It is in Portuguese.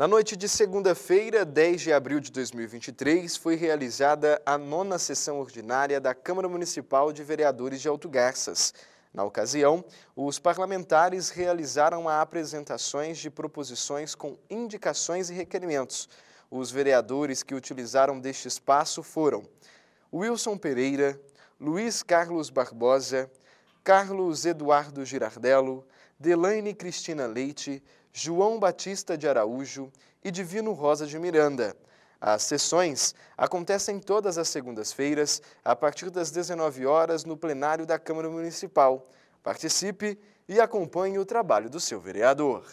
Na noite de segunda-feira, 10 de abril de 2023, foi realizada a nona sessão ordinária da Câmara Municipal de Vereadores de Alto Garças. Na ocasião, os parlamentares realizaram apresentações de proposições com indicações e requerimentos. Os vereadores que utilizaram deste espaço foram Wilson Pereira, Luiz Carlos Barbosa, Carlos Eduardo Girardello, Delaine Cristina Leite, João Batista de Araújo e Divino Rosa de Miranda. As sessões acontecem todas as segundas-feiras, a partir das 19 horas, no plenário da Câmara Municipal. Participe e acompanhe o trabalho do seu vereador.